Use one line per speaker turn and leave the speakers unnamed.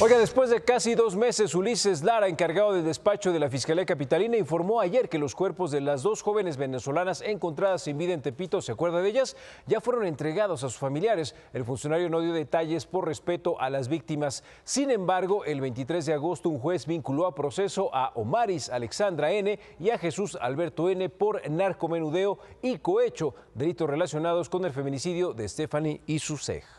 Oiga, después de casi dos meses, Ulises Lara, encargado del despacho de la Fiscalía Capitalina, informó ayer que los cuerpos de las dos jóvenes venezolanas encontradas sin vida en Tepito, ¿se acuerda de ellas? Ya fueron entregados a sus familiares. El funcionario no dio detalles por respeto a las víctimas. Sin embargo, el 23 de agosto un juez vinculó a proceso a Omaris Alexandra N y a Jesús Alberto N por narcomenudeo y cohecho, delitos relacionados con el feminicidio de Stephanie y su ceja.